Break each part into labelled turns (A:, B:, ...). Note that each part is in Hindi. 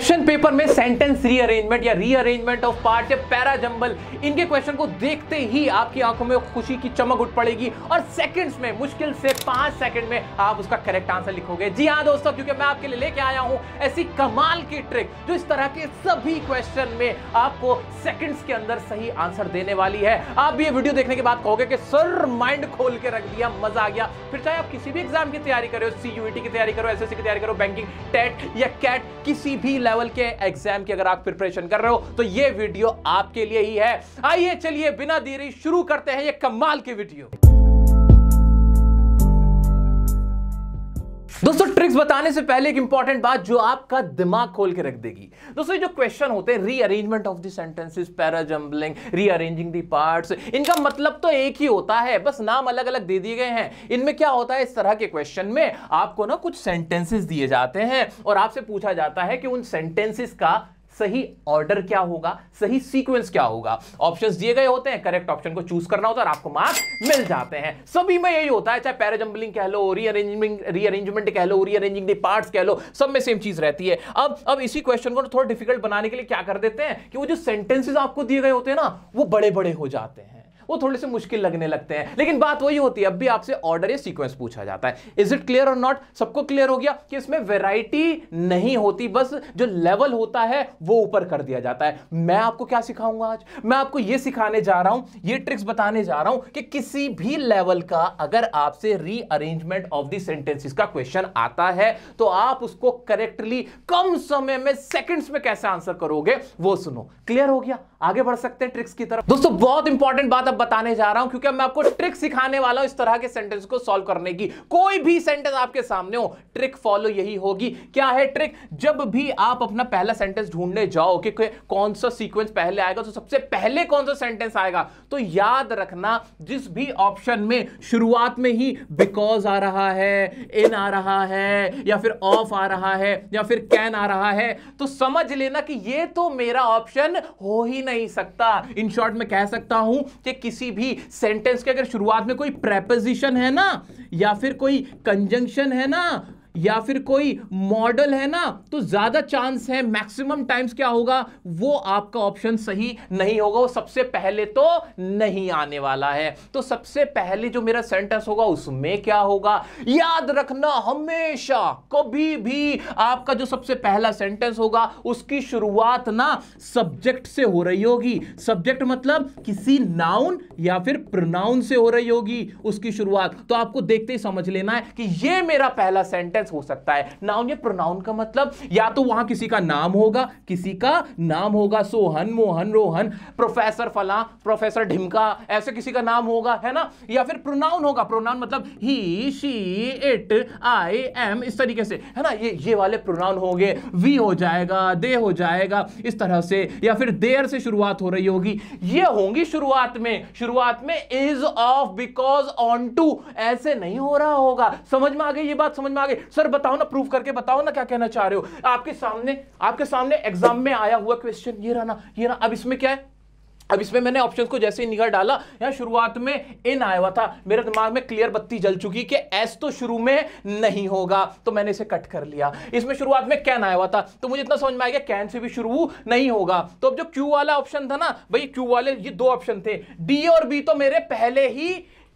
A: क्वेश्चन पेपर में सेंटेंस रीअरेंजमेंट या रीअरेंजमेंट ऑफ पार्ट या पैरा जंबल इनके क्वेश्चन को देखते ही आपकी आंखों में खुशी की चमक उठ पड़ेगी और सेकंड्स में मुश्किल से पांच सेकंड में आप उसका करेक्ट आंसर लिखोगे जी हाँ दोस्तों क्योंकि मैं आपके लिए लेके आया हूं ऐसी कमाल की ट्रिक जो इस तरह के सभी क्वेश्चन में आपको सेकेंड्स के अंदर सही आंसर देने वाली है आप भी ये वीडियो देखने के बाद कहोगे कि सर माइंड खोल के रख दिया मजा आ गया फिर चाहे आप किसी भी एग्जाम की तैयारी करो सी e की तैयारी करो एस की तैयारी करो बैंकिंग टेट या कैट किसी भी लेवल के एग्जाम की अगर आप प्रिपरेशन कर रहे हो तो ये वीडियो आपके लिए ही है आइए चलिए बिना देरी शुरू करते हैं ये कमाल की वीडियो दोस्तों ट्रिक्स बताने से पहले एक इंपॉर्टेंट बात जो आपका दिमाग खोल के रख देगी दोस्तों जो क्वेश्चन होते हैं rearrangement of sentences sentences parajumbling rearranging the parts इनका मतलब तो एक ही होता है बस नाम अलग अलग दे दिए गए हैं इनमें क्या होता है इस तरह के क्वेश्चन में आपको ना कुछ सेंटेंसेस दिए जाते हैं और आपसे पूछा जाता है कि उन सेंटेंसेस का सही ऑर्डर क्या होगा सही सीक्वेंस क्या होगा ऑप्शंस दिए गए होते हैं करेक्ट ऑप्शन को चूज करना होता है और आपको मार्क्स मिल जाते हैं सभी में यही होता है चाहे पैराजम्बलिंग कह लो रीअरेंजमेंट रीअरेंजमेंट कह लो रीअरेंजिंग दी पार्ट कह लो सब में सेम चीज रहती है अब अब इसी क्वेश्चन को थोड़ा डिफिकल्ट बनाने के लिए क्या कर देते हैं कि वो जो सेंटेंसेज आपको दिए गए होते हैं ना वो बड़े बड़े हो जाते हैं वो थोड़े से मुश्किल लगने लगते हैं लेकिन बात वही होती है अब भी आपसे ऑर्डर या सीक्वेंस पूछा जाता है इज इट क्लियर और नॉट सबको क्लियर हो गया कि इसमें वेराइटी नहीं होती बस जो लेवल होता है वो ऊपर कर दिया जाता है मैं आपको क्या सिखाऊंगा आज मैं आपको ये सिखाने जा रहा हूं ये ट्रिक्स बताने जा रहा हूं कि किसी भी लेवल का अगर आपसे रीअरेंजमेंट ऑफ द सेंटेंसिस का क्वेश्चन आता है तो आप उसको करेक्टली कम समय में सेकंड्स में कैसे आंसर करोगे वो सुनो क्लियर हो गया आगे बढ़ सकते हैं ट्रिक्स की तरफ दोस्तों बहुत इंपॉर्टेंट बात अब बताने जा रहा हूं क्योंकि मैं आपको ट्रिक सिखाने वाला हूं इस तरह के सेंटेंस को सॉल्व करने की कोई भी सेंटेंस आपके सामने हो ट्रिक फॉलो यही होगी क्या है ट्रिक जब भी आप अपना पहला सेंटेंस ढूंढने जाओ कि कौन सा सीक्वेंस पहले आएगा तो सबसे पहले कौन सा सेंटेंस आएगा तो याद रखना जिस भी ऑप्शन में शुरुआत में ही बिकॉज आ रहा है इन आ रहा है या फिर ऑफ आ रहा है या फिर कैन आ रहा है तो समझ लेना कि ये तो मेरा ऑप्शन हो ही नहीं नहीं सकता इन शॉर्ट में कह सकता हूं कि किसी भी सेंटेंस के अगर शुरुआत में कोई प्रेपोजिशन है ना या फिर कोई कंजंक्शन है ना या फिर कोई मॉडल है ना तो ज्यादा चांस है मैक्सिमम टाइम्स क्या होगा वो आपका ऑप्शन सही नहीं होगा वो सबसे पहले तो नहीं आने वाला है तो सबसे पहले जो मेरा सेंटेंस होगा उसमें क्या होगा याद रखना हमेशा कभी भी आपका जो सबसे पहला सेंटेंस होगा उसकी शुरुआत ना सब्जेक्ट से हो रही होगी सब्जेक्ट मतलब किसी नाउन या फिर प्रोनाउन से हो रही होगी उसकी शुरुआत तो आपको देखते ही समझ लेना है कि ये मेरा पहला सेंटेंस हो सकता है नाउन या प्रोनाउन का मतलब या तो वहां किसी का नाम होगा किसी का नाम होगा सोहन मोहन रोहन प्रोफेसर फला प्रोफेसर ढिमका ऐसे किसी का नाम होगा है ना या फिर प्रोनाउन होगा प्रोनाउन मतलब he she it I am इस तरीके से है ना ये ये वाले प्रोनाउन हो गए वी हो जाएगा दे हो जाएगा इस तरह से या फिर देर से शुरुआत हो रही होगी ये होंगी शुरुआत में शुरुआत में is of because on to ऐसे नहीं हो रहा होगा समझ में आ गई ये बात समझ में आ गई सर बताओ ना प्रूव करके बताओ ना क्या कहना चाह रहे हो आपके सामने आपके सामने एग्जाम में आया हुआ क्वेश्चन ये रहा ना ये रहा अब इसमें क्या है अब इसमें मैंने ऑप्शन को जैसे ही निगल डाला यहां शुरुआत में इन आया हुआ था मेरे दिमाग में क्लियर बत्ती जल चुकी कि एस तो शुरू में नहीं होगा तो मैंने इसे कट कर लिया इसमें शुरुआत में कैन आया हुआ था तो मुझे इतना समझ में आया कैन से भी शुरू नहीं होगा तो अब जो क्यू वाला ऑप्शन था ना भाई क्यू वाले ये दो ऑप्शन थे डी और बी तो मेरे पहले ही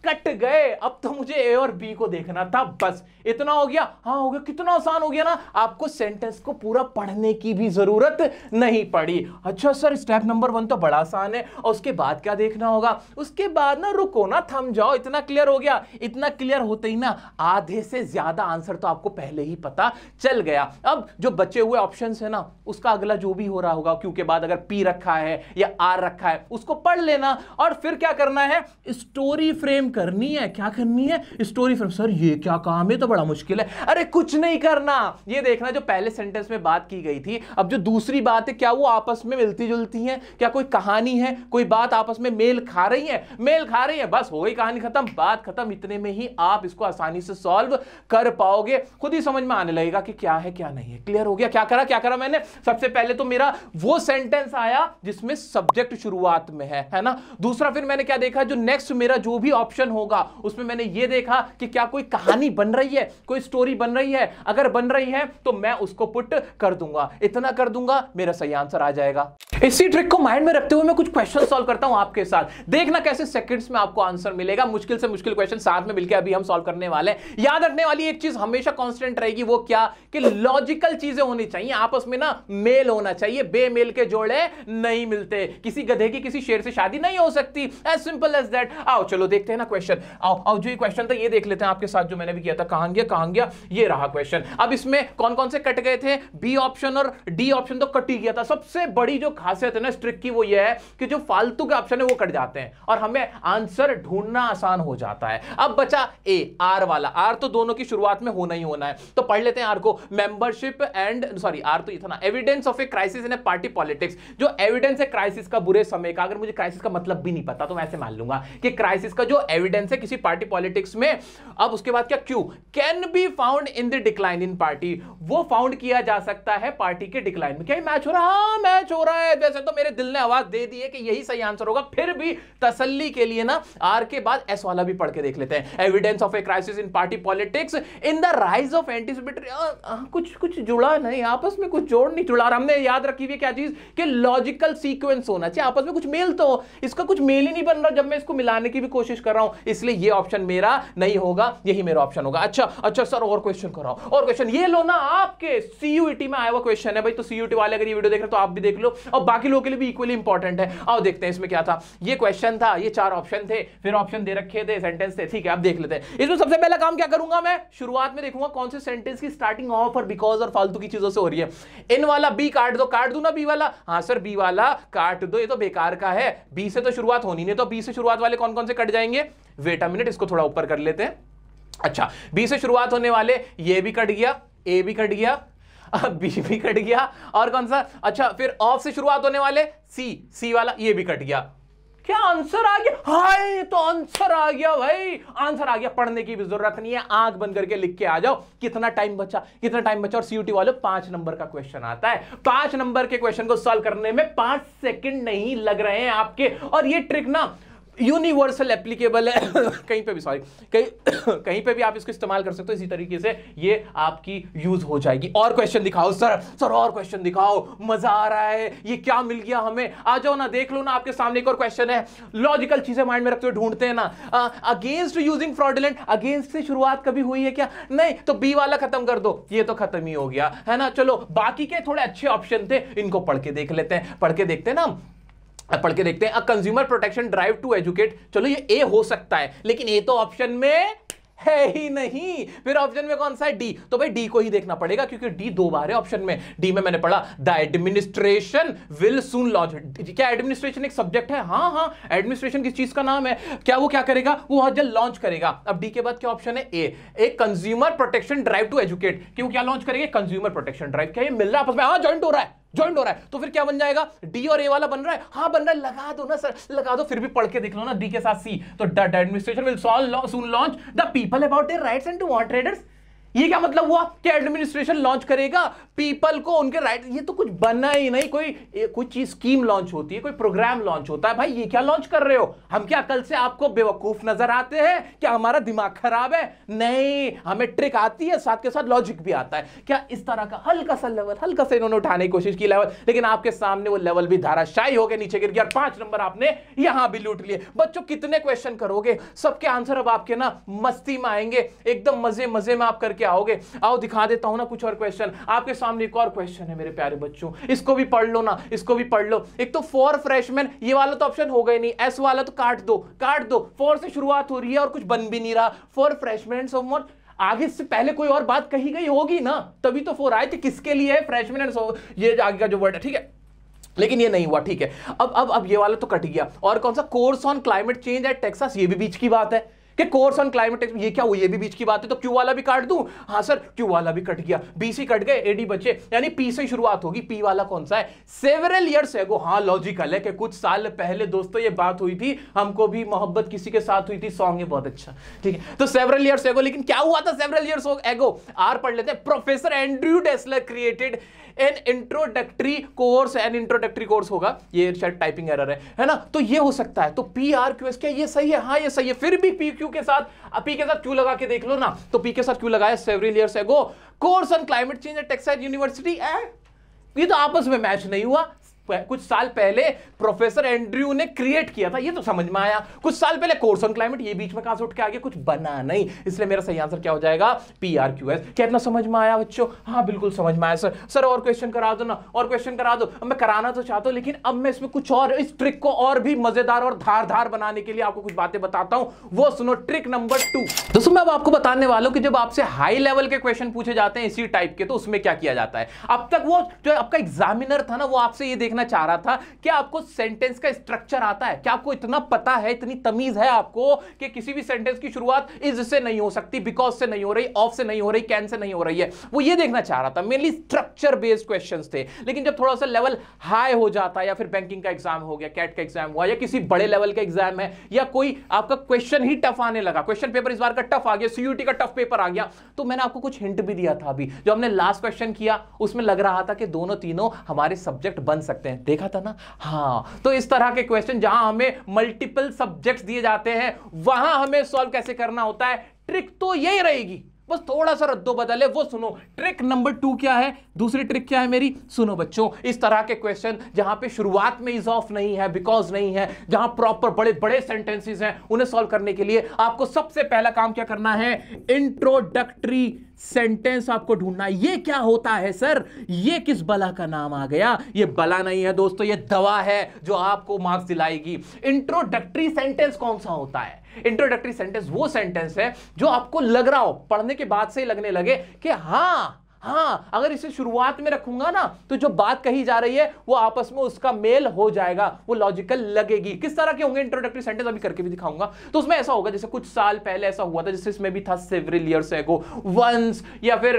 A: कट गए अब तो मुझे ए और बी को देखना था बस इतना हो गया हाँ हो गया कितना आसान हो गया ना आपको सेंटेंस को पूरा पढ़ने की भी जरूरत नहीं पड़ी अच्छा सर स्टेप नंबर वन तो बड़ा आसान है और उसके बाद क्या देखना होगा उसके बाद ना रुको ना थम जाओ इतना क्लियर हो गया इतना क्लियर होते ही ना आधे से ज्यादा आंसर तो आपको पहले ही पता चल गया अब जो बचे हुए ऑप्शन है ना उसका अगला जो भी हो रहा होगा क्योंकि बाद अगर पी रखा है या आर रखा है उसको पढ़ लेना और फिर क्या करना है स्टोरी फ्रेम करनी है क्या करनी है स्टोरी फ्रेम सर ये क्या काम है तो बड़ा मुश्किल है अरे कुछ नहीं करना ये देखना जो पहले सेंटेंस में बात की गई थी अब जो दूसरी बात है क्या वो आपस में मिलती जुलती है क्या कोई कहानी है कोई बात आपस में मेल खा रही है मेल खा रही है बस हो गई कहानी खत्म बात खत्म इतने में ही आप इसको आसानी से सॉल्व कर पाओगे खुद ही समझ में आने लगेगा कि क्या है क्या नहीं है क्लियर हो गया क्या करा क्या करा मैंने सबसे पहले तो मेरा वो सेंटेंस आया जिसमें सब्जेक्ट शुरुआत में है है ना दूसरा फिर मैंने क्या देखा जो नेक्स्ट मेरा जो भी ऑप्शन एक्शन होगा उसमें मैंने ये देखा कि क्या कोई कहानी बन रही है कोई स्टोरी बन रही है अगर बन रही है तो मैं उसको पुट कर दूंगा इतना कर दूंगा मेरा सही आंसर आ जाएगा इसी ट्रिक को माइंड में रखते हुए मैं कुछ क्वेश्चन सॉल्व करता हूं आपके साथ देखना कैसे सेकंड्स में आपको आंसर मिलेगा मुश्किल से मुश्किल क्वेश्चन साथ में मिलकर अभी हम सॉल्व करने वाले हैं याद रखने वाली एक चीज हमेशा कांस्टेंट रहेगी वो क्या कि लॉजिकल चीजें होनी चाहिए आपस में ना मेल होना चाहिए बेमेल के जोड़े नहीं मिलते किसी गधे की किसी शेर से शादी नहीं हो सकती एज सिंपल एज दैट आओ चलो देखते हैं ना क्वेश्चन आओ आओ जो ये क्वेश्चन था ये देख लेते हैं आपके साथ जो मैंने भी किया था कहां गया कहां गया ये रहा क्वेश्चन अब इसमें कौन कौन से कट गए थे बी ऑप्शन और डी ऑप्शन तो कट ही गया था सबसे बड़ी जो खासियत है ना स्ट्रिक की वो ये है कि जो फालतू के ऑप्शन है वो कट जाते हैं और हमें आंसर ढूंढना आसान हो जाता है अब बचा ए आर वाला आर तो दोनों की शुरुआत में होना ही होना है तो पढ़ लेते हैं आर को मेंबरशिप एंड सॉरी आर तो ये था ना evidence of a crisis in a party politics जो एविडेंस है क्राइसिस का बुरे समय का अगर मुझे क्राइसिस का मतलब भी नहीं पता तो मैं ऐसे मान लूंगा कि क्राइसिस का जो एविडेंस एविडेंस है किसी पार्टी पॉलिटिक्स में अब उसके बाद क्या Q can be found in the decline in party वो फाउंड किया जा सकता है पार्टी के डिक्लाइन में क्या मैच हो रहा है हाँ मैच हो रहा है वैसे तो मेरे दिल ने आवाज दे दी है कि यही सही आंसर होगा फिर भी तसल्ली के लिए ना आर के बाद एस वाला भी पढ़ के देख लेते हैं evidence of a crisis in party politics in the rise of anticipatory कुछ कुछ जुड़ा नहीं आपस में कुछ जोड़ नहीं जुड़ा हमने याद रखी हुई क्या चीज कि लॉजिकल सीक्वेंस होना चाहिए आपस में कुछ मेल तो इसका कुछ मेल ही नहीं बन रहा जब मैं इसको मिलाने की भी कोशिश कर रहा हूं रहा हूं इसलिए ये ऑप्शन मेरा नहीं होगा यही मेरा ऑप्शन होगा अच्छा अच्छा सर और क्वेश्चन कर रहा हूं और क्वेश्चन ये लो ना आपके सीयूटी e में आया हुआ क्वेश्चन है भाई तो सीयूटी e वाले अगर ये वीडियो देख रहे हो तो आप भी देख लो और बाकी लोगों के लिए भी इक्वली इंपॉर्टेंट है आओ देखते हैं इसमें क्या था ये क्वेश्चन था ये चार ऑप्शन थे फिर ऑप्शन दे रखे थे सेंटेंस थे ठीक है आप देख लेते हैं इसमें सबसे पहला काम क्या करूंगा मैं शुरुआत में देखूंगा कौन से सेंटेंस की स्टार्टिंग ऑफ और बिकॉज और फालतू की चीजों से हो रही है इन वाला बी काट दो काट दू ना बी वाला हाँ सर बी वाला काट दो ये तो बेकार का है बी से तो शुरुआत होनी नहीं तो बी से शुरुआत वाले कौन कौन से कट जाएंगे वेट अ मिनट इसको थोड़ा ऊपर कर लेते हैं अच्छा बी से शुरुआत होने वाले ये भी कट गया ए भी कट गया बी भी कट गया और कौन सा अच्छा फिर ऑफ से शुरुआत होने वाले सी सी वाला ये भी कट गया क्या आंसर आ गया हाय तो आंसर आ गया भाई आंसर आ गया पढ़ने की भी जरूरत नहीं है आंख बंद करके लिख के आ जाओ कितना टाइम बचा कितना टाइम बचा और सीयूटी वालों पांच नंबर का क्वेश्चन आता है पांच नंबर के क्वेश्चन को सॉल्व करने में पांच सेकंड नहीं लग रहे हैं आपके और ये ट्रिक ना यूनिवर्सल एप्लीकेबल है कहीं पे भी सॉरी कहीं कहीं पे भी आप इसको इस्तेमाल कर सकते हो इसी तरीके से ये आपकी यूज हो जाएगी और क्वेश्चन दिखाओ सर सर और क्वेश्चन दिखाओ मजा आ रहा है ये क्या मिल गया हमें आ जाओ ना देख लो ना आपके सामने एक और क्वेश्चन है लॉजिकल चीजें माइंड में रखते हुए ढूंढते हैं ना अगेंस्ट यूजिंग फ्रॉडलेंट अगेंस्ट से शुरुआत कभी हुई है क्या नहीं तो बी वाला खत्म कर दो ये तो खत्म ही हो गया है ना चलो बाकी के थोड़े अच्छे ऑप्शन थे इनको पढ़ के देख लेते हैं पढ़ के देखते हैं ना पढ़ के देखते हैं a consumer protection drive to educate चलो ये ए हो सकता है लेकिन ए तो ऑप्शन में है ही नहीं फिर ऑप्शन में कौन सा है डी तो भाई डी को ही देखना पड़ेगा क्योंकि डी दो बार है ऑप्शन में डी में मैंने पढ़ा the administration will soon launch क्या एडमिनिस्ट्रेशन एक सब्जेक्ट है हाँ हाँ एडमिनिस्ट्रेशन किस चीज का नाम है क्या वो क्या करेगा वो बहुत जल्द लॉन्च करेगा अब डी के बाद क्या ऑप्शन है ए एक consumer protection drive to educate क्यों क्या लॉन्च करेगा कंज्यूमर प्रोटेक्शन ड्राइव क्या ये मिल रहा है आपस में हाँ ज्वाइंट हो रहा है ज्वाइंट हो रहा है तो फिर क्या बन जाएगा डी और ए वाला बन रहा है हाँ बन रहा है लगा दो ना सर लगा दो फिर भी पढ़ के देख लो ना डी के साथ सी तो administration will solve soon launch the people about their rights and to want traders ये क्या मतलब हुआ कि एडमिनिस्ट्रेशन लॉन्च करेगा पीपल को उनके राइट ये तो कुछ बनना ही नहीं कोई कुछ चीज स्कीम लॉन्च होती है कोई प्रोग्राम लॉन्च होता है भाई ये क्या लॉन्च कर रहे हो हम क्या कल से आपको बेवकूफ नजर आते हैं क्या हमारा दिमाग खराब है नहीं हमें ट्रिक आती है साथ के साथ लॉजिक भी आता है क्या इस तरह का हल्का सा लेवल हल्का सा इन्होंने उठाने की कोशिश की लेवल लेकिन आपके सामने वो लेवल भी धाराशाही हो गया नीचे गिर गया पांच नंबर आपने यहां भी लूट लिए बच्चों कितने क्वेश्चन करोगे सबके आंसर अब आपके ना मस्ती में आएंगे एकदम मजे मजे में आप करके लेके आओगे आओ दिखा देता हूं ना कुछ और क्वेश्चन आपके सामने एक और क्वेश्चन है मेरे प्यारे बच्चों इसको भी पढ़ लो ना इसको भी पढ़ लो एक तो फोर फ्रेशमैन ये वाला तो ऑप्शन हो गए नहीं एस वाला तो काट दो काट दो फोर से शुरुआत हो रही है और कुछ बन भी नहीं रहा फोर फ्रेशमैन सो मोर आगे से पहले कोई और बात कही गई होगी ना तभी तो फोर आए थे किसके लिए है फ्रेशमैन एंड ये आगे का जो वर्ड है ठीक है लेकिन ये नहीं हुआ ठीक है अब अब अब ये वाला तो कट गया और कौन सा course on climate change at Texas ये भी बीच की बात है कि कोर्स ऑन क्लाइमेट ये क्या हुई ये भी बीच की बात है तो क्यू वाला भी काट दूं हाँ सर क्यू वाला भी कट गया बीसी कट गए एडी बचे यानी पी से शुरुआत होगी पी वाला कौन सा है सेवरल ईयर्स एगो हाँ लॉजिकल है कि कुछ साल पहले दोस्तों ये बात हुई थी हमको भी मोहब्बत किसी के साथ हुई थी सॉन्ग है बहुत अच्छा ठीक है तो सेवरल ईयर्स एगो लेकिन क्या हुआ था सेवरल ईयर्स एगो आर पढ़ लेते हैं professor Andrew Dessler created an introductory course an introductory course होगा ये शायद टाइपिंग एरर है है ना तो ये हो सकता है तो पी आर क्यू एस क्या ये सही है हाँ ये सही है फिर भी पी क्यू के साथ पी के साथ क्यू लगा के देख लो ना तो पी के साथ क्यू लगाया several years ago course on climate change at textile university ये तो आपस में मैच नहीं हुआ कुछ साल पहले प्रोफेसर एंड्रयू ने क्रिएट किया था ये तो समझ में आया कुछ साल पहले कोर्स ऑन क्लाइमेट ये बीच में कहां से उठ के आ गया कुछ बना नहीं इसलिए मेरा सही आंसर क्या हो जाएगा पी आर क्यू एस क्या इतना समझ में आया बच्चों हाँ बिल्कुल समझ में आया सर सर और क्वेश्चन करा दो ना और क्वेश्चन करा दो मैं कराना तो चाहता हूं लेकिन अब मैं इसमें कुछ और इस ट्रिक को और भी मजेदार और धारधार बनाने के लिए आपको कुछ बातें बताता हूँ वो सुनो ट्रिक नंबर टू दोस्तों मैं अब आपको बताने वाला हूँ कि जब आपसे हाई लेवल के क्वेश्चन पूछे जाते हैं इसी टाइप के तो उसमें क्या किया जाता है अब तक वो जो आपका एग्जामिनर था ना वो आपसे ये देख देखना चाह रहा था कि आपको सेंटेंस का स्ट्रक्चर आता है क्या आपको इतना पता है इतनी तमीज है आपको कि किसी भी सेंटेंस की शुरुआत इज से नहीं हो सकती बिकॉज से नहीं हो रही ऑफ से नहीं हो रही कैन से नहीं हो रही है वो ये देखना चाह रहा था मेनली स्ट्रक्चर बेस्ड क्वेश्चन थे लेकिन जब थोड़ा सा लेवल हाई हो जाता है या फिर बैंकिंग का एग्जाम हो गया कैट का एग्जाम हुआ या किसी बड़े लेवल का एग्जाम है या कोई आपका क्वेश्चन ही टफ आने लगा क्वेश्चन पेपर इस बार का टफ आ गया सीयूटी का टफ पेपर आ गया तो मैंने आपको कुछ हिंट भी दिया था अभी जो हमने लास्ट क्वेश्चन किया उसमें लग रहा था कि दोनों तीनों हमारे सब्जेक्ट बन सकते सकते हैं देखा था ना हाँ तो इस तरह के क्वेश्चन जहां हमें मल्टीपल सब्जेक्ट्स दिए जाते हैं वहां हमें सॉल्व कैसे करना होता है ट्रिक तो यही रहेगी बस थोड़ा सा रद्दो बदल है वो सुनो ट्रिक नंबर टू क्या है दूसरी ट्रिक क्या है मेरी सुनो बच्चों इस तरह के क्वेश्चन जहां पे शुरुआत में इज ऑफ नहीं है बिकॉज नहीं है जहां प्रॉपर बड़े बड़े सेंटेंसेस हैं उन्हें सॉल्व करने के लिए आपको सबसे पहला काम क्या करना है इंट्रोडक्टरी सेंटेंस आपको ढूंढना ये क्या होता है सर ये किस बला का नाम आ गया ये बला नहीं है दोस्तों ये दवा है जो आपको मार्क्स दिलाएगी इंट्रोडक्टरी सेंटेंस कौन सा होता है इंट्रोडक्टरी सेंटेंस वो सेंटेंस है जो आपको लग रहा हो पढ़ने के बाद से ही लगने लगे कि हाँ हाँ अगर इसे शुरुआत में रखूंगा ना तो जो बात कही जा रही है वो आपस में उसका मेल हो जाएगा वो लॉजिकल लगेगी किस तरह के होंगे इंट्रोडक्टरी सेंटेंस अभी करके भी दिखाऊंगा तो उसमें ऐसा होगा जैसे कुछ साल पहले ऐसा हुआ था जैसे इसमें भी था सेवरल ईयर्स एगो वंस या फिर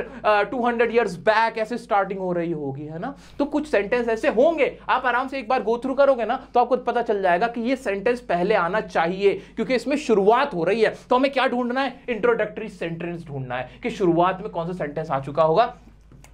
A: टू हंड्रेड ईयर्स बैक ऐसे स्टार्टिंग हो रही होगी है ना तो कुछ सेंटेंस ऐसे होंगे आप आराम से एक बार गो थ्रू करोगे ना तो आपको पता चल जाएगा कि ये सेंटेंस पहले आना चाहिए क्योंकि इसमें शुरुआत हो रही है तो हमें क्या ढूंढना है इंट्रोडक्टरी सेंटेंस ढूंढना है कि शुरुआत में कौन सा सेंटेंस आ चुका होगा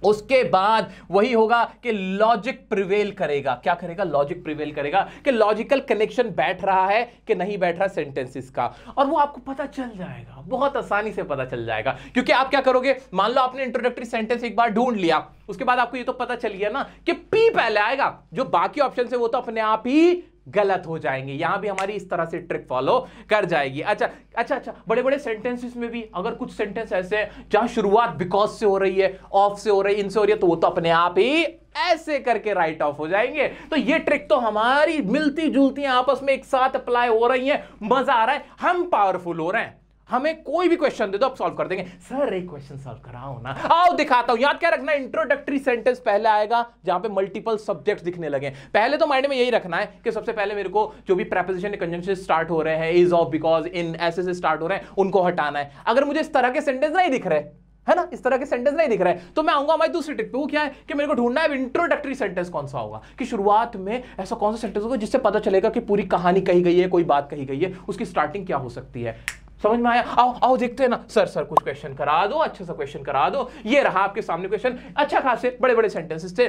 A: उसके बाद वही होगा कि लॉजिक प्रिवेल करेगा क्या करेगा लॉजिक प्रिवेल करेगा कि लॉजिकल कनेक्शन बैठ रहा है कि नहीं बैठ रहा सेंटेंसेस का और वो आपको पता चल जाएगा बहुत आसानी से पता चल जाएगा क्योंकि आप क्या करोगे मान लो आपने इंट्रोडक्टरी सेंटेंस एक बार ढूंढ लिया उसके बाद आपको ये तो पता चल गया ना कि पी पहले आएगा जो बाकी ऑप्शन है वो तो अपने आप ही गलत हो जाएंगे यहां भी हमारी इस तरह से ट्रिक फॉलो कर जाएगी अच्छा अच्छा अच्छा बड़े बड़े सेंटेंसेस में भी अगर कुछ सेंटेंस ऐसे हैं जहां शुरुआत बिकॉज से हो रही है ऑफ से हो रही है इनसे हो रही है तो वो तो अपने आप ही ऐसे करके राइट ऑफ हो जाएंगे तो ये ट्रिक तो हमारी मिलती जुलती आपस में एक साथ अप्लाई हो रही है मजा आ रहा है हम पावरफुल हो रहे हैं हमें कोई भी क्वेश्चन दे दो आप सॉल्व कर देंगे सर एक क्वेश्चन सॉल्व कराओ ना आओ दिखाता हूं याद क्या रखना इंट्रोडक्टरी सेंटेंस पहले आएगा जहां पे मल्टीपल सब्जेक्ट्स दिखने लगे पहले तो माइंड में यही रखना है कि सबसे पहले मेरे को जो भी प्रेपोजिशन कंजन स्टार्ट हो रहे हैं इज ऑफ बिकॉज इन ऐसे से स्टार्ट हो रहे हैं उनको हटाना है अगर मुझे इस तरह के सेंटेंस नहीं दिख रहे है ना इस तरह के सेंटेंस नहीं दिख रहे तो मैं आऊंगा हमारी दूसरी टिप पे वो क्या है कि मेरे को ढूंढना है इंट्रोडक्टरी सेंटेंस कौन सा होगा कि शुरुआत में ऐसा कौन सा सेंटेंस होगा जिससे पता चलेगा कि पूरी कहानी कही गई है कोई बात कही गई है उसकी स्टार्टिंग क्या हो सकती है समझ में आया आओ आओ देखते हैं ना सर सर कुछ क्वेश्चन करा दो अच्छा सा क्वेश्चन करा दो ये रहा आपके सामने क्वेश्चन अच्छा खासे बड़े बड़े सेंटेंसेस थे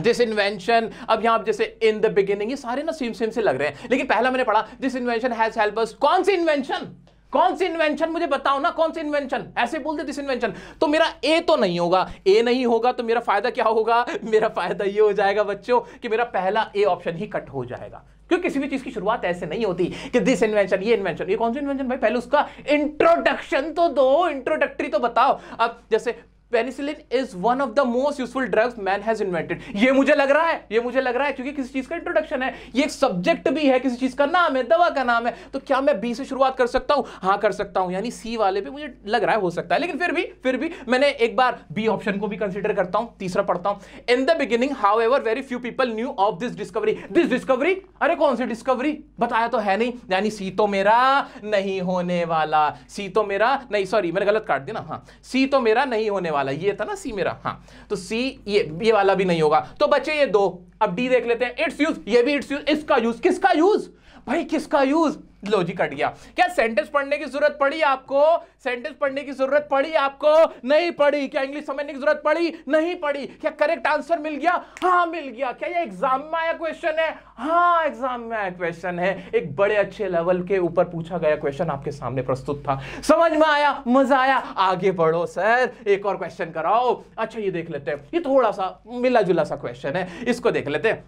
A: दिस इन्वेंशन अब यहां आप जैसे इन द बिगिनिंग ये सारे ना सेम सेम से लग रहे हैं लेकिन पहला मैंने पढ़ा this invention has help us कौन सी इन्वेंशन कौन सी इन्वेंशन मुझे बताओ ना कौन सी इन्वेंशन ऐसे बोल दे दिस इन्वेंशन तो मेरा ए तो नहीं होगा ए नहीं होगा तो मेरा फायदा क्या होगा मेरा फायदा ये हो जाएगा बच्चों कि मेरा पहला ए ऑप्शन ही कट हो जाएगा क्योंकि किसी भी चीज की शुरुआत ऐसे नहीं होती कि दिस इन्वेंशन ये इन्वेंशन ये कौन सा इन्वेंशन भाई पहले उसका इंट्रोडक्शन तो दो इंट्रोडक्टरी तो बताओ अब जैसे penicillin is one of the most useful drugs man has invented ये मुझे लग रहा है ये मुझे लग रहा है क्योंकि किसी चीज का इंट्रोडक्शन है ये एक सब्जेक्ट भी है किसी चीज का नाम है दवा का नाम है तो क्या मैं बी से शुरुआत कर सकता हूं हाँ कर सकता हूं यानी सी वाले पे मुझे लग रहा है हो सकता है लेकिन फिर भी फिर भी मैंने एक बार बी ऑप्शन को भी कंसिडर करता हूं तीसरा पढ़ता हूं in the beginning how very few people knew of this discovery this discovery अरे कौन सी डिस्कवरी बताया तो है नहीं यानी सी तो मेरा नहीं होने वाला सी तो मेरा नहीं सॉरी मैंने गलत काट दिया ना हाँ सी तो मेरा नहीं होने वाला वाला ये था ना सी मेरा हाँ तो सी ये ये वाला भी नहीं होगा तो बचे ये दो अब डी देख लेते हैं इट्स यूज ये भी इट्स यूज इसका यूज किसका यूज भाई किसका यूज लो जी कट गया क्या सेंटेंस पढ़ने की जरूरत पड़ी आपको सेंटेंस पढ़ने की जरूरत पड़ी आपको नहीं पड़ी क्या इंग्लिश समझने की जरूरत पड़ी नहीं पड़ी क्या करेक्ट आंसर मिल गया हाँ मिल गया क्या ये एग्जाम में आया क्वेश्चन है हाँ एग्जाम में आया क्वेश्चन है एक बड़े अच्छे लेवल के ऊपर पूछा गया क्वेश्चन आपके सामने प्रस्तुत था समझ में आया मजा आया आगे बढ़ो सर एक और क्वेश्चन कराओ अच्छा ये देख लेते हैं ये थोड़ा सा मिला सा क्वेश्चन है इसको देख लेते हैं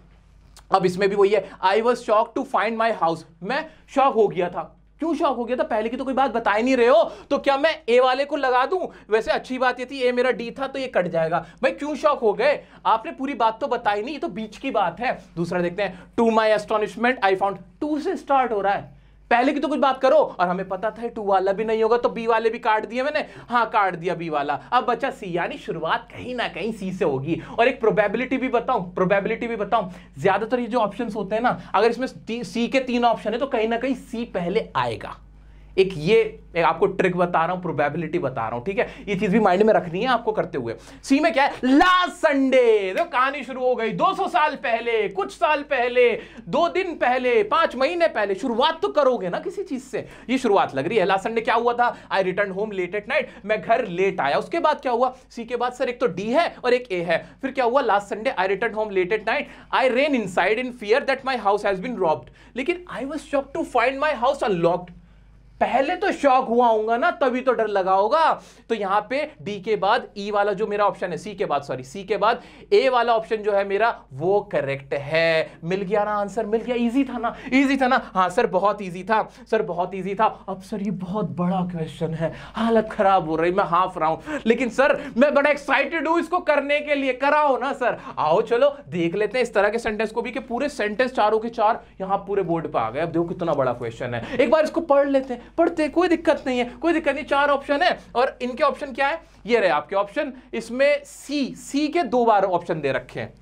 A: अब इसमें भी वही है I was shock to find my house मैं शॉक हो गया था क्यों शॉक हो गया था पहले की तो कोई बात बता ही नहीं रहे हो तो क्या मैं ए वाले को लगा दूं वैसे अच्छी बात ये थी ए मेरा डी था तो ये कट जाएगा भाई क्यों शॉक हो गए आपने पूरी बात तो बताई नहीं ये तो बीच की बात है दूसरा देखते हैं to my astonishment I found to से स्टार्ट हो रहा है पहले की तो कुछ बात करो और हमें पता था टू वाला भी नहीं होगा तो बी वाले भी काट दिए मैंने हाँ काट दिया बी वाला अब बचा सी यानी शुरुआत कहीं ना कहीं सी से होगी और एक प्रोबेबिलिटी भी बताऊं प्रोबेबिलिटी भी बताऊं ज्यादातर ये जो ऑप्शन होते हैं ना अगर इसमें सी के तीन ऑप्शन है तो कहीं ना कहीं सी पहले आएगा एक ये एक आपको ट्रिक बता रहा हूं प्रोबेबिलिटी बता रहा हूं ठीक है ये चीज भी माइंड में रखनी है आपको करते हुए सी में क्या है लास्ट संडे तो कहानी शुरू हो गई 200 साल पहले कुछ साल पहले दो दिन पहले पांच महीने पहले शुरुआत तो करोगे ना किसी चीज से ये शुरुआत लग रही है लास्ट संडे क्या हुआ था I return home late at night मैं घर लेट आया उसके बाद क्या हुआ सी के बाद सर एक तो डी है और एक ए है फिर क्या हुआ last Sunday I return home late at night I ran inside in fear that my house has been robbed लेकिन I was shock to find my house unlocked पहले तो शॉक हुआ होगा ना तभी तो डर लगा होगा तो यहां पे डी के बाद ई e वाला जो मेरा ऑप्शन है सी के बाद सॉरी सी के बाद ए वाला ऑप्शन जो है मेरा वो करेक्ट है मिल गया ना आंसर मिल गया इजी था ना इजी था ना हाँ सर बहुत इजी था सर बहुत इजी था अब सर ये बहुत बड़ा क्वेश्चन है हालत खराब हो रही मैं हाफ रहा हूं लेकिन सर मैं बड़ा एक्साइटेड हूं इसको करने के लिए कराओ ना सर आओ चलो देख लेते हैं इस तरह के सेंटेंस को भी कि पूरे सेंटेंस चारों के चार यहां पूरे बोर्ड पर आ गए अब देखो कितना बड़ा क्वेश्चन है एक बार इसको पढ़ लेते हैं पढ़ते कोई दिक्कत नहीं है कोई दिक्कत नहीं चार ऑप्शन है और इनके ऑप्शन क्या है ये रहे आपके ऑप्शन इसमें सी सी के दो बार ऑप्शन दे रखे हैं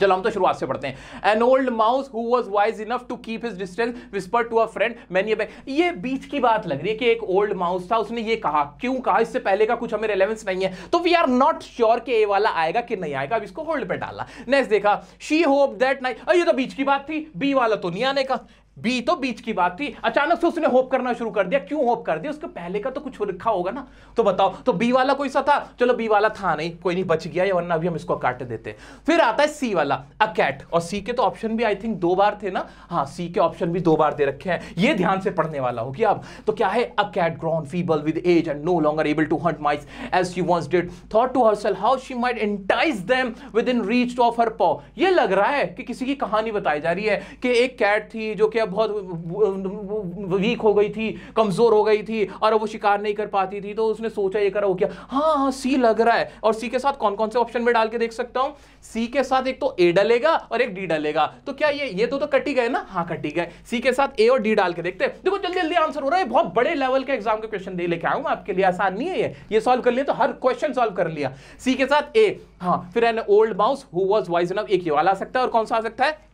A: चलो हम तो शुरुआत से पढ़ते हैं an old mouse who was wise enough to keep his distance whisper to a friend many ये बीच की बात लग रही है कि एक ओल्ड माउस था उसने ये कहा क्यों कहा इससे पहले का कुछ हमें रेलेवेंस नहीं है तो वी आर नॉट श्योर कि ए वाला आएगा कि नहीं आएगा अब इसको होल्ड पे डाला नेक्स्ट देखा शी होप दैट नाइट ये तो बीच की बात थी बी वाला तो नहीं आने का बी तो बीच की बात थी अचानक से उसने होप करना शुरू कर दिया क्यों होप कर दिया उसके पहले का तो कुछ लिखा होगा ना तो बताओ तो बी वाला कोई सा था चलो बी वाला था नहीं कोई नहीं बच गया या वरना अभी हम इसको काट देते फिर आता है सी वाला अ कैट और सी के तो ऑप्शन भी आई थिंक दो बार थे ना हाँ सी के ऑप्शन भी दो बार दे रखे हैं ये ध्यान से पढ़ने वाला हो कि अब तो क्या है a cat grown feeble with age and no longer able to hunt mice as she wont did thought to herself how she might entice them within reach of her paw ये लग रहा है कि किसी की कहानी बताई जा रही है कि एक कैट थी जो कि है बहुत वीक हो गई थी कमज़ोर हो गई थी और वो शिकार नहीं कर पाती थी तो उसने सोचा ये करा वो क्या हाँ हाँ सी लग रहा है और सी के साथ कौन कौन से ऑप्शन में डाल के देख सकता हूँ सी के साथ एक तो ए डलेगा और एक डी डलेगा तो क्या ये ये तो, तो कट गए ना हाँ कटी गए सी के साथ ए और डी डाल के देखते देखो जल्दी जल्दी आंसर हो रहा है बहुत बड़े लेवल के एग्जाम के क्वेश्चन दे लेके आऊंगा आपके लिए आसान नहीं है ये ये सॉल्व कर लिया तो हर क्वेश्चन सॉल्व कर लिया सी के साथ ए हाँ फिर an old mouse who was wise enough एक ये वाला आ सकता है और कौन सा आ सकता है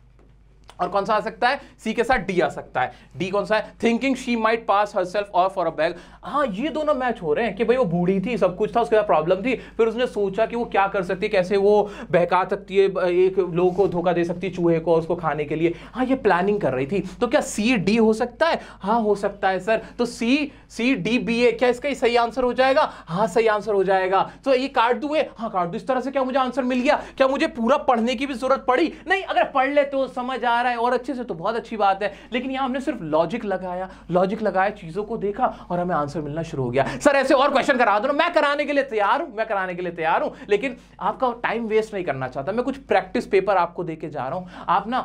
A: और कौन सा आ सकता है सी के साथ डी आ सकता है डी कौन सा है thinking she might pass herself off for a bag हाँ ये दोनों मैच हो रहे हैं कि भाई वो बूढ़ी थी सब कुछ था उसके साथ प्रॉब्लम थी फिर उसने सोचा कि वो क्या कर सकती है कैसे वो बहका सकती है एक लोगों को धोखा दे सकती है चूहे को उसको खाने के लिए हाँ ये प्लानिंग कर रही थी तो क्या सी डी हो सकता है हाँ हो सकता है सर तो सी सी डी बी ए क्या इसका सही आंसर हो जाएगा हाँ सही आंसर हो जाएगा तो ये काट दू हाँ काट दू इस तरह से क्या मुझे आंसर मिल गया क्या मुझे पूरा पढ़ने की भी जरूरत पड़ी नहीं अगर पढ़ ले तो समझ आ आ रहा है और अच्छे से तो बहुत अच्छी बात है लेकिन यहां हमने सिर्फ लॉजिक लगाया लॉजिक लगाया चीज़ों को देखा और हमें आंसर मिलना शुरू हो गया सर ऐसे और क्वेश्चन करा दो मैं कराने के लिए तैयार हूं मैं कराने के लिए तैयार हूं लेकिन आपका टाइम वेस्ट नहीं करना चाहता मैं कुछ प्रैक्टिस पेपर आपको दे जा रहा हूं आप ना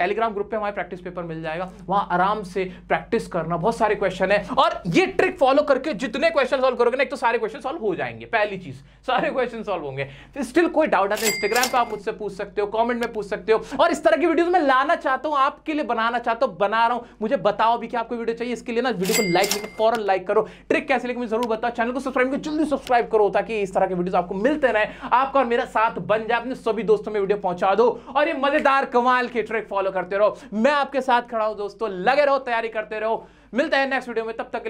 A: टेलीग्राम ग्रुप पर हमारे प्रैक्टिस पेपर मिल जाएगा वहां आराम से प्रैक्टिस करना बहुत सारे क्वेश्चन है और ये ट्रिक फॉलो करके जितने क्वेश्चन सॉल्व करोगे ना एक तो सारे क्वेश्चन सॉल्व हो जाएंगे पहली चीज़ सारे क्वेश्चन सॉल्व होंगे स्टिल कोई डाउट आता है इंस्टाग्राम पर आप मुझसे पूछ सकते हो कॉमेंट में पूछ सकते हो और इस तरह की वीडियो में लाना चाहता हूं आपके लिए बनाना चाहता हूं बना रहा हूं मुझे बताओ भी कि आपको वीडियो चाहिए इसके लिए ना वीडियो को लाइक लेकर फॉरन लाइक करो ट्रिक कैसे लेकिन मुझे जरूर बताओ चैनल को सब्सक्राइब करो जल्दी सब्सक्राइब करो ताकि इस तरह के वीडियो आपको मिलते रहे आपका और मेरा साथ बन जाए अपने सभी दोस्तों में वीडियो पहुंचा दो और ये मजेदार कमाल के ट्रिक फॉलो करते रहो मैं आपके साथ खड़ा हूं दोस्तों लगे रहो तैयारी करते रहो मिलते हैं नेक्स्ट वीडियो में तब तक